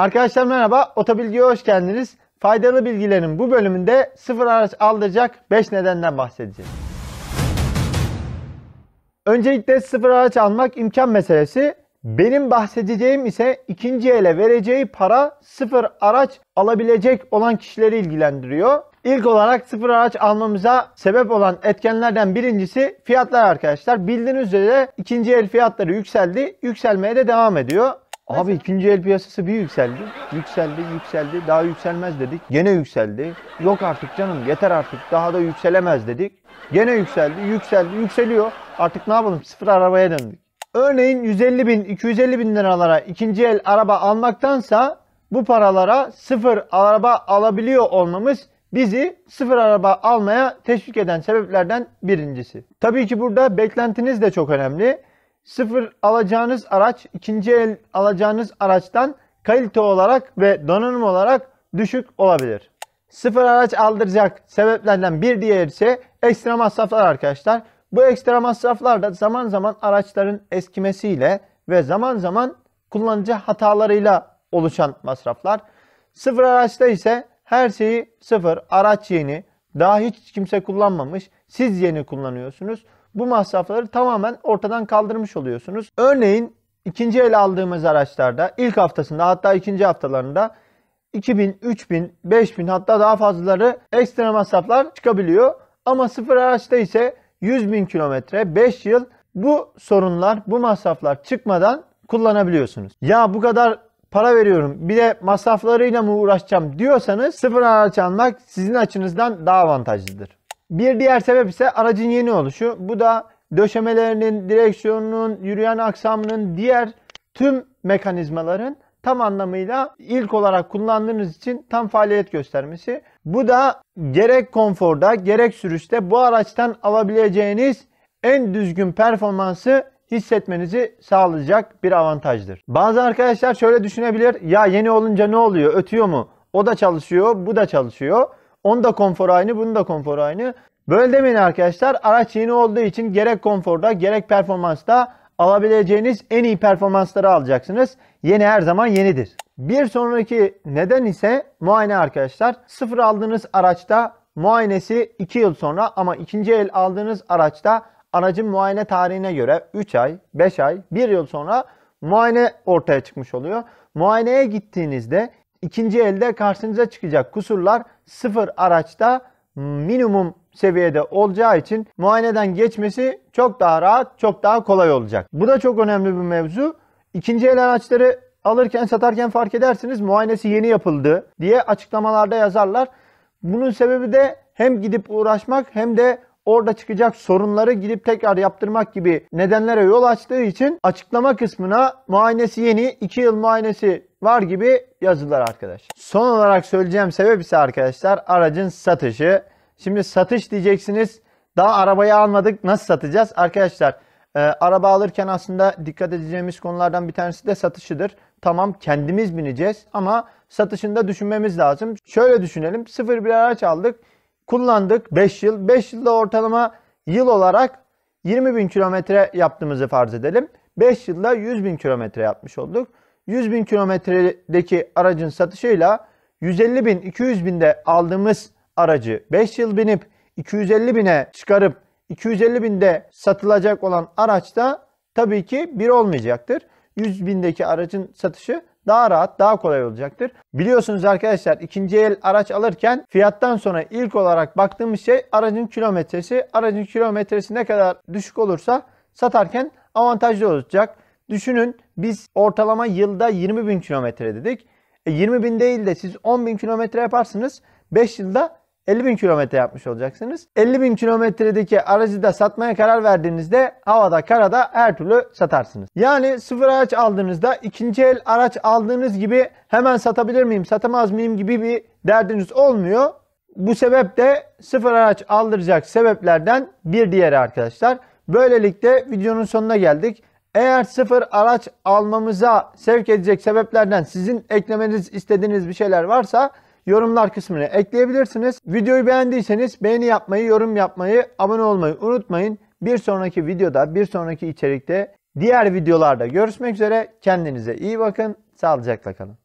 Arkadaşlar merhaba, Otobilgi'ye hoş geldiniz. Faydalı bilgilerin bu bölümünde sıfır araç aldıracak 5 nedenden bahsedeceğim. Öncelikle sıfır araç almak imkan meselesi. Benim bahsedeceğim ise ikinci ele vereceği para sıfır araç alabilecek olan kişileri ilgilendiriyor. İlk olarak sıfır araç almamıza sebep olan etkenlerden birincisi fiyatlar arkadaşlar. Bildiğiniz üzere ikinci el fiyatları yükseldi. Yükselmeye de devam ediyor. Abi ikinci el piyasası bir yükseldi. Yükseldi, yükseldi. Daha yükselmez dedik. Gene yükseldi. Yok artık canım yeter artık. Daha da yükselemez dedik. Gene yükseldi, yükseldi, yükseliyor. Artık ne yapalım? Sıfır arabaya döndük. Örneğin 150 bin, 250 bin liralara ikinci el araba almaktansa bu paralara sıfır araba alabiliyor olmamız bizi sıfır araba almaya teşvik eden sebeplerden birincisi. Tabii ki burada beklentiniz de çok önemli sıfır alacağınız araç ikinci el alacağınız araçtan kalite olarak ve donanım olarak düşük olabilir. Sıfır araç aldıracak sebeplerden bir diğeri ise ekstra masraflar arkadaşlar. Bu ekstra masraflar da zaman zaman araçların eskimesiyle ve zaman zaman kullanıcı hatalarıyla oluşan masraflar. Sıfır araçta ise her şeyi sıfır, araç yeni, daha hiç kimse kullanmamış, siz yeni kullanıyorsunuz bu masrafları tamamen ortadan kaldırmış oluyorsunuz. Örneğin ikinci el aldığımız araçlarda ilk haftasında hatta ikinci haftalarında 2000, 3000, 5000 hatta daha fazlaları ekstra masraflar çıkabiliyor. Ama sıfır araçta ise 100 bin kilometre 5 yıl bu sorunlar bu masraflar çıkmadan kullanabiliyorsunuz. Ya bu kadar para veriyorum bir de masraflarıyla mı uğraşacağım diyorsanız sıfır araç almak sizin açınızdan daha avantajlıdır. Bir diğer sebep ise aracın yeni oluşu. Bu da döşemelerinin, direksiyonunun, yürüyen aksamının, diğer tüm mekanizmaların tam anlamıyla ilk olarak kullandığınız için tam faaliyet göstermesi. Bu da gerek konforda gerek sürüşte bu araçtan alabileceğiniz en düzgün performansı hissetmenizi sağlayacak bir avantajdır. Bazı arkadaşlar şöyle düşünebilir. Ya yeni olunca ne oluyor? Ötüyor mu? O da çalışıyor, bu da çalışıyor. Onun da konforu aynı, bunun da konforu aynı. Böyle demeyin arkadaşlar. Araç yeni olduğu için gerek konforda gerek performansta alabileceğiniz en iyi performansları alacaksınız. Yeni her zaman yenidir. Bir sonraki neden ise muayene arkadaşlar. Sıfır aldığınız araçta muayenesi 2 yıl sonra ama ikinci el aldığınız araçta aracın muayene tarihine göre 3 ay, 5 ay, 1 yıl sonra muayene ortaya çıkmış oluyor. Muayeneye gittiğinizde ikinci elde karşınıza çıkacak kusurlar sıfır araçta minimum seviyede olacağı için muayeneden geçmesi çok daha rahat, çok daha kolay olacak. Bu da çok önemli bir mevzu. İkinci el araçları alırken, satarken fark edersiniz muayenesi yeni yapıldı diye açıklamalarda yazarlar. Bunun sebebi de hem gidip uğraşmak hem de orada çıkacak sorunları gidip tekrar yaptırmak gibi nedenlere yol açtığı için açıklama kısmına muayenesi yeni, 2 yıl muayenesi var gibi yazılar arkadaşlar. Son olarak söyleyeceğim sebep ise arkadaşlar aracın satışı. Şimdi satış diyeceksiniz. Daha arabayı almadık. Nasıl satacağız? Arkadaşlar e, araba alırken aslında dikkat edeceğimiz konulardan bir tanesi de satışıdır. Tamam kendimiz bineceğiz ama satışında düşünmemiz lazım. Şöyle düşünelim. Sıfır bir araç aldık. Kullandık 5 yıl. 5 yılda ortalama yıl olarak 20 bin kilometre yaptığımızı farz edelim. 5 yılda 100 bin kilometre yapmış olduk. 100 bin kilometredeki aracın satışıyla 150 bin 200 binde aldığımız aracı 5 yıl binip 250 bine çıkarıp 250 binde satılacak olan araçta tabii ki bir olmayacaktır. 100 bindeki aracın satışı daha rahat, daha kolay olacaktır. Biliyorsunuz arkadaşlar ikinci el araç alırken fiyattan sonra ilk olarak baktığımız şey aracın kilometresi. Aracın kilometresi ne kadar düşük olursa satarken avantajlı olacak. Düşünün biz ortalama yılda 20 bin kilometre dedik. E, 20 bin değil de siz 10 bin kilometre yaparsınız. 5 yılda 50 bin kilometre yapmış olacaksınız. 50 bin kilometredeki aracı da satmaya karar verdiğinizde havada karada her türlü satarsınız. Yani sıfır araç aldığınızda ikinci el araç aldığınız gibi hemen satabilir miyim satamaz mıyım gibi bir derdiniz olmuyor. Bu sebep de sıfır araç aldıracak sebeplerden bir diğeri arkadaşlar. Böylelikle videonun sonuna geldik. Eğer sıfır araç almamıza sevk edecek sebeplerden sizin eklemeniz istediğiniz bir şeyler varsa yorumlar kısmını ekleyebilirsiniz. Videoyu beğendiyseniz beğeni yapmayı, yorum yapmayı, abone olmayı unutmayın. Bir sonraki videoda, bir sonraki içerikte, diğer videolarda görüşmek üzere. Kendinize iyi bakın, sağlıcakla kalın.